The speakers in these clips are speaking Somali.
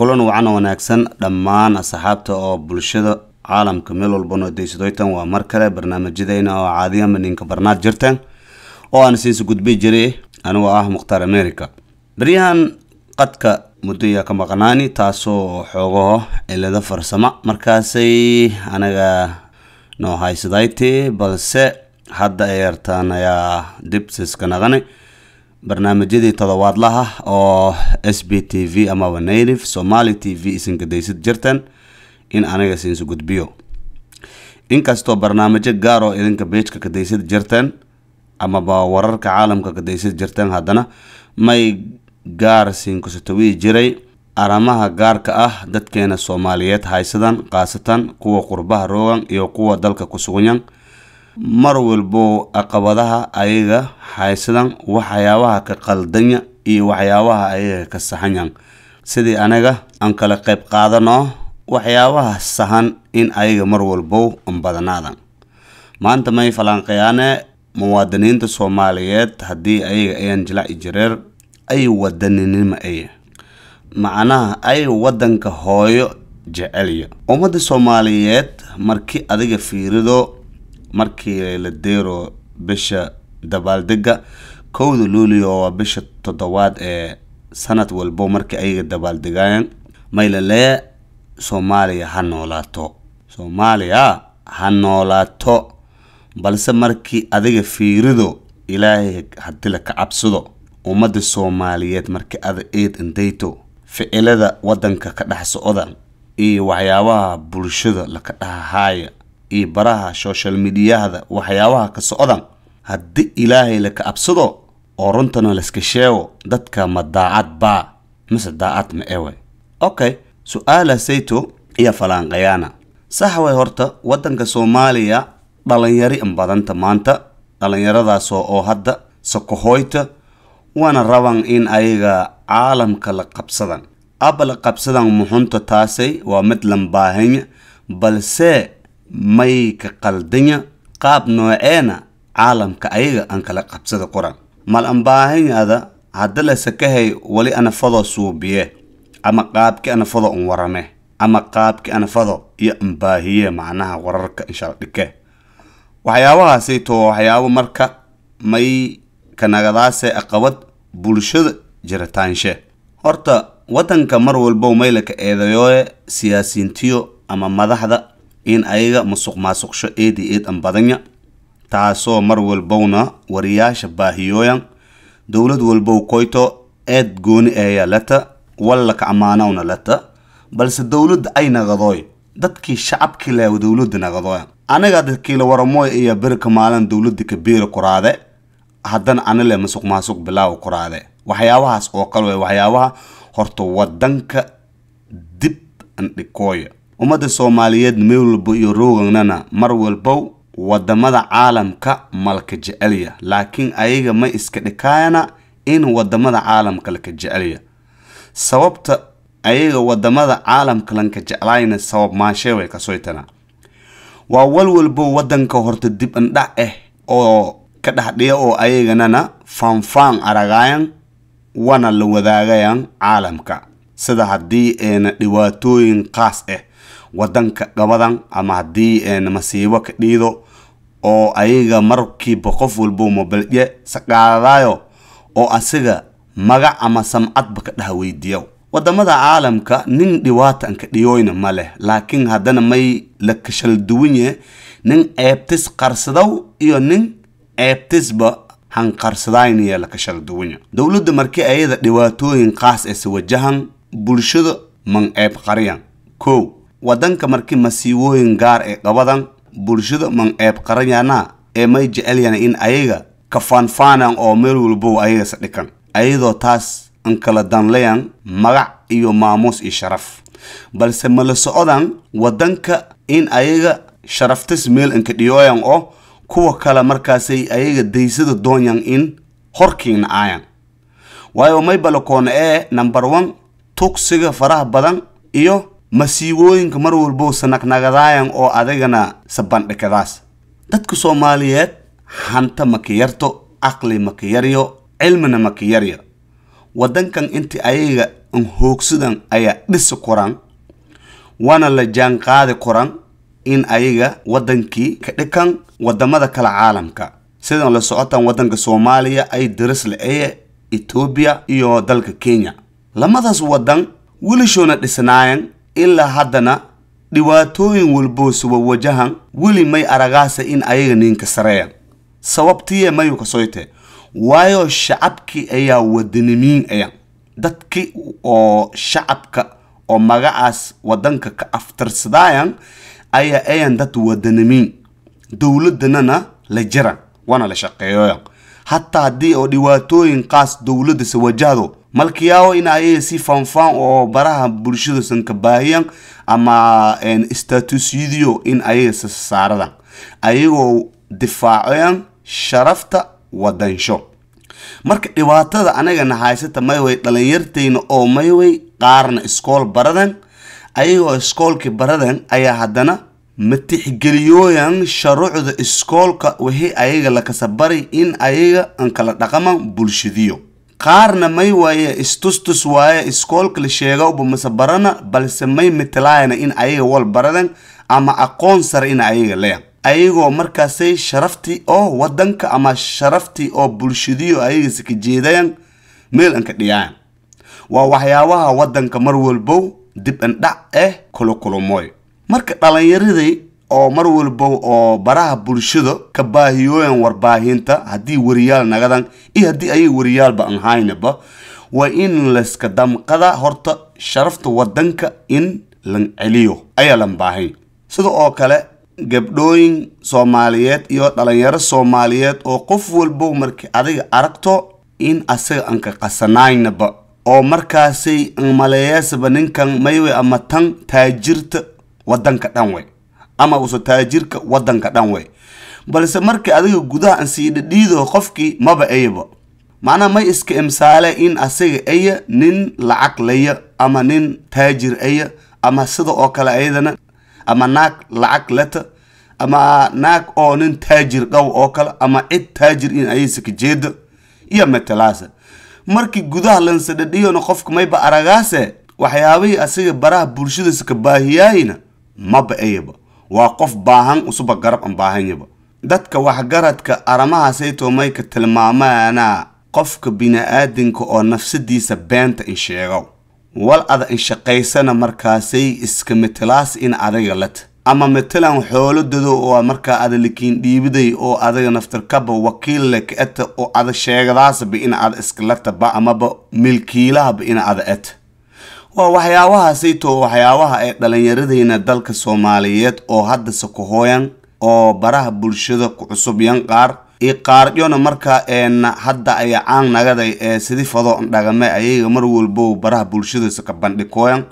kulan wacan oo wanaagsan dhammaan asxaabta oo bulshada caalamka meel walbana odeysadooytan waa mar kale barnaamijyadeena oo caadiyama ninka barnaad jirtan oo aan siinsi gudbi jiray anigoo ah mukhtaar america beryahan qadka muddo ayaa ka maqnaani taasoo xoogaho cilado farsama markaasay anaga noo haysadaytee balse hadda eertaan ayaa dib siska naqani barnaamijyadii todobaadlaha ah oo s b t v amaba native somaali t v isangadaysad jirtan in aniga siinsu gudbiyo inkastoo barnaamijyo gaar oo idinka beejka kadaysad jirteen amaba wararka caalamka kadaysad jirteen haddana may gaar siinkusatawii jiray arrimaha gaarka ah dadkeena soomaaliyeed haysadan khaasatan kuwa qurbaha roogan iyo kuwa dalka ku suganyan mar walbo caqabadaha ayaga haysadan waxyaabaha ka qaldanya iyo waxyaabaha ayaga ka saxanyaan sidii anaga aan kala qayb qaadano waxyaabaha sahan in ayaga mar walbo badanaadaan maanta may falanqeyaane muwaadiniinta soomaaliyeed haddii ayaga ayaan jilaci ijireer ay wadaninimo aya macnaha ay wadanka hooyo jecelya ummadda soomaaliyeed markii adiga fiirido markii la deero bisha dabaaldega kowda luulio waa bisha toddobaad ee sanad walbo markii ayaga dabaaldegayaan maylalee soomaaliya ha noolaato soomaaliya ha noolaato balse markii adiga fiirido ilaahay la ka cabsado ummadda soomaaliyeed markii ada eed indayto ficilada waddanka ka dhex socda iyo waxyaabaha bulshada laka dhahahaaya iyo baraha social midiyahda waxyaabaha ka socdan haddii ilaahay la ka oo runtana layska sheego dadka ma daacad baa mise daacad ma ewe okay su-aala sayto iyo falaanqayaana sax horta waddanka soomaaliya dhalinyari badanta maanta dhallinyaradaasoo oo hadda sakohoyta waana raban in ayaga caalamka la qabsadan aba la qabsadan muxunta taasay waa mid lambaahanya balse may ka qaldanya qaab nooceena caalamka ayaga aan kala qabsada qoran mal anbaahinyada hadda lasakahay wali anafado suubiye ama qaabki anafado un warame ama qaabki anafado iyo ambaahiye macnaha wararka inshaldhike waxyaabahaasayto waxyaabo marka may kanagadaase aqabad bulshada jiritaanshe horta wadanka mar walbo maylaka eedayoe siyaasiintiyo ama madaxda in ayaga musuq maasuqsho aad i aad an badanya taasoo mar walbowna wariyaasha baahiyooyan dowlad walbow koyto aad gooni eeya lata walla kacmaanawna lata balse dowladda ay naqadooy dadkii shacabkii leh dowladda naqadooya aniga dadkiila waramooy ayaa berika maalin dowladda kabiira kuraade haddana ana leh masuq maasuq bilaawa kuraade waxyaabahaas oo kale waxyaabaha horta wadanka dib andhikooya ummadda soomaaliyeed meel walba iyo rooganana mar walbow wadamada caalamka malka jecelya laakiin ayaga ma iska dhikaayana in wadamada caalamka laka jecelya sababta ayaga wadamada caalamka lanka jeclaayna sabab maashee way kasoytana waa walwalbo wadanka horta dib andhac ah eh oo ka dhexdhiya oo ayaganana fanfan aragayan wana la wadaagayan caalamka sida haddii eena dhibaatooyin qaas ah eh wadanka gabadan ama haddii eh, masiibo ka dhiido oo ayaga markiiba qof walbo mabalje saqaadaayo oo asiga magac ama samcadba ka dhaha weydiiya wadamada caalamka nin dhiwaatan ka dhiyoyna ma leh laakiin haddana may la kashal nin ceebtis qarsadow iyo nin ceebtisba hanqarsadayniya la kashal duwanya dowladda markii ayada dhibaatooyin qaas ee si wajahan bulshada man ceeb qariyan kow waddanka markii masiibooyin gaar ee qabadan bulshada manceeb qaranyaana ee may jecelyan in ayaga ka faanfaanan oo meel walbow ayaga sadhikan ayadoo taas an kala danlayan magac iyo maamuus iyo sharaf balse mala socodan waddanka in ayaga sharaftas meel anka dhiyooyan oo kuwa kale markaasay ayaga daysada doonyan in horkiina aayan waayo may balakoon ee number one tuugsiga faraha badan iyo masiibooyinka mar walbow sanagnagadaayaan oo adigana bandhikadaas dadka soomaaliyeed hanta maka yarto aqli maka yaryo cilmina maka yaryo waddankan inti ayaga an hoogsadan ayaa dhisi koran waana la jaanqaadi koran in ayaga waddankii ka dhikan waddamada kale caalamka sidan la socotaan waddanka soomaaliya ay daris la-eye etoobiya iyo dalka kenya lamadaas waddan welishoona dhisnaayan ilaa haddana dhibaatooyin walboo suba wajahan weli may aragaasa in ayaga ninka sareeyan sababtiye mayu kasoyte waayo shacabkii ayaa wadanimiin ayan dadki oo shacabka oo magacaas wadanka ka aftarsadaayan ayaa ayan dad wadanimiin dowladanana la jiran wana la shaqeeyoyan hataa haddii oo dhibaatooyin qaas dowladda sawajahdo malkiyaabo in ayaysi fanfan oo baraha bulshada sanka baahiyan ama statusyadiyo in ayaga sasaaradan ayagoo difaacayan sharafta wadansho marka dhibaatada anagana haysata mayway dhalinyartayna oo mayway qaarna iskool baradan ayagoo iskoolkii baradan ayaa haddana matixgeliyooyan tixgeliyooyan sharuucda iskoolka wixii ayaga lakasabaray in ayaga aan kala dhaqaman bulshadiyo qaarna may waaye istustus waaye iskoolka la sheegawba mase barana balse may mitilaayana in ayaga wal baradan ama aqoon sare in ayaga leeyan ayagoo markaasay sharaftii oo wadanka ama sharaftii oo bulshadiyo ayagase ka jeedayan meel anka dhiyaayan waa waxyaabaha wadanka mar walbow dib andhac eh kulukulumooy marka dhallinyaraday oo mar walba oo baraha bulshada ka baahiyooyan warbaahinta haddii wariyaal nagadan iyo haddii ayay wariyaalba ahaynaba haynaba waa in layska damqada horta sharafta wadanka in lan celiyo ayaa lan baahay sida oo kale gabdhooyin soomaaliyeed iyo dhalinyaro soomaaliyeed oo qof walbow markii adiga aragto in asaga anka ka qasanaynaba oo markaasay maleeyaasaba ninkan maywe ama tan taajirta wadanka dhan wey ama usa taajirka wadanka dhan wey balse markii adiga gudaha aan siidhadhiido qofkii maba eyaba macnaha may iska imsaale in asiga aya nin lacag laya ama nin taajir aya ama sida oo kale ayadana ama naag lacag lata ama naag oo nin taajir dhaw oo kale ama cid taajir in ayaysa jeeda iyo matalaasa markii gudaha lansadhadhiyona qofka mayba aragaase waxyaabahii asiga baraha bulshadasa baahiyaayina maba eyaba waa qof baahan usuba garab aan baahanyaba dadka waxgaradka arrimaha saytomayka tilmaamaanaa qofka bini-aadanka oo nafsadiisa beenta in sheegow wal ada in shaqaysana markaasay iska metelaas in adaga lata ama metelan xoolo dado oo ah markaa ada lakiin dhiibiday oo adaga naftarkaba wakiilla ka eta oo ada sheegadaasaba in ada iska lataba amaba milkiilahaba in ada eta waa waxyaabahaasayto waxyaabaha ee dhallinyaradeyna dalka soomaaliyeed oo hadda sakohooyan oo baraha bulshada ku cusubyan qaar qaaryona marka eena hadda aya caan nagaday ee fado dhagame ayaga mar walbow baraha bulshada ka bandhikooyan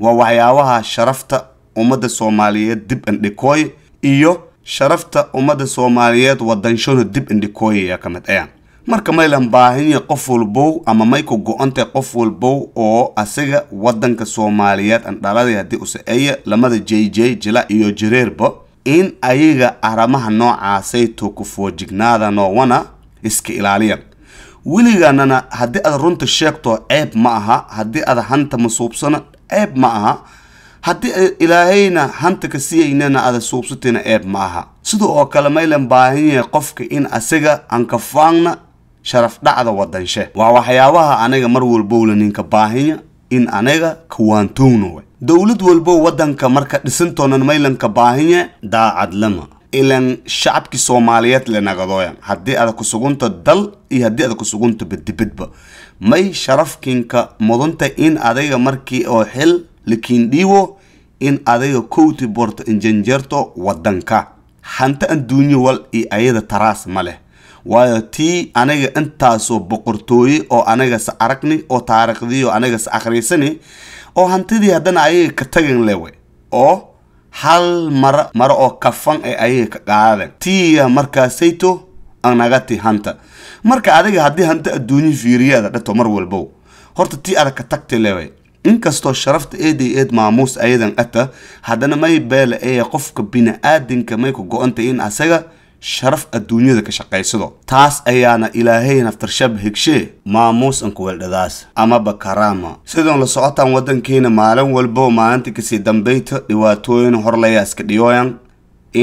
waa waxyaabaha sharafta ummadda soomaaliyeed dib andhikooy iyo sharafta ummadda soomaaliyeed wadanshona dib andhikooy ka mid ah marka maylan baahinya qof walbow ama mayku go-antay qof walbow oo asaga wadanka soomaaliyeed andhalada haddii usaeeya lamada j j jila iyo jareerba in ayaga arrimaha noocaasay tuukufoojignaada noowana iska ilaaliyaan weligaanana haddii aad runta sheegto ceeb ma aha haddii aad hanta masuubsano ceeb ma aha haddii ilaahayna hanta ka siiyaynana aada suubsatina ceeb ma aha sidoo oo kale maylan baahan qofka in asaga ankafaangna sharaf dhacda wadanshe waa waxyaabaha aniga mar walbowla ninka baahiya in anaga ka we dowlad walbo waddanka marka dhisantoonan maylanka baahinye daacadlama ilan shacabki soomaaliyeed lenagadooyan haddii ada kusugunta dal iyo haddii ada kusugunta bedibedba may sharafkinka mudunta in adayga markii oo xil likiindhiiwo in adayga kowti borto injanjeerto waddanka hanta anduunyo wal iyo ayada taraas ma leh waayo tii aniga intaasoo boqortooye oo anagas aragni oo taariikhdii oo anagas akhriysani oo hantidii haddana ayaga ka tagan lewe oo hal mara mare oo kafan ee ayaga ka qaadadeen tiiya markaasayto anagati hanta marka adiga haddii hanta adduunyi fiiriyaada dhato mar walbow horta tii adag ka tagta lewe inkastoo sharafta eeday eed maamuus ayadan ata haddana may beela ee qofka bini aadinka may ku go-antay in asaga sharaf adduunyada ka shaqaysado taas ayaana ilaahay naftarshab hegshee maamuus ankuweldhadaas amaba karaama sidoon la socotaan waddankeena maalin walbo maalinta kasii dambayta dhibaatooyin horlayaaska dhiyooyan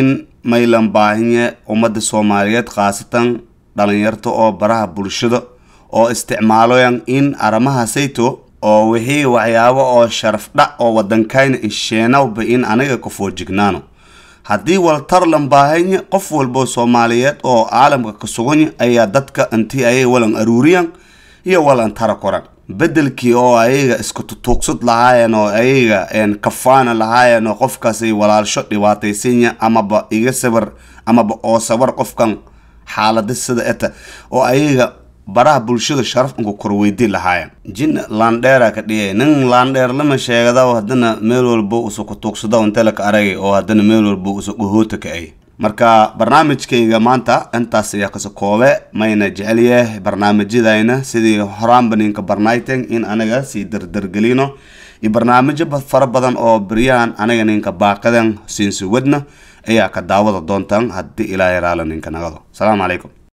in maylan baahinye ummadda soomaaliyeed khaasatan dhalinyarta oo baraha bulshada oo isticmaaloyan in arrimaha sayto oo wixii waxyaabo oo sharaf dha oo waddankayna insheenoba in aniga ka foojignaan haddii waltar lan baahanya qof walbo soomaaliyeed oo caalamka ka sugan ayaa dadka intii aya walan aruuriyan iyo walan tara koran bedelkii oo ayaga iska tutuugsad lahaayeen oo ayaga kafaana lahaayeen oo qofkaasay walaalsho dhibaataysanya amaba iga sabar amaba oo sabar qofkan xaalada sida eta oo ayaga baraha bulshada sharaf unka korweydii lahaayeen jin laandheera ka dhigay nin laandheer lama sheegadaw haddana meel walba usuku tuugsadaw intala ka aragay oo haddana meel walba usuku hoota ka ay marka barnaamijkayga maanta intaas ayaa kasa koobe mayna jecelyah barnaamijyadayna sidii horaanba ninka barnayteng in anaga sii dardargelino iyo barnaamijyo fara badan oo beryahan anaga ninka baaqadan siinsi wadna ayaa ka daawada doontaan haddii ilaa nagado asalaamu calaykum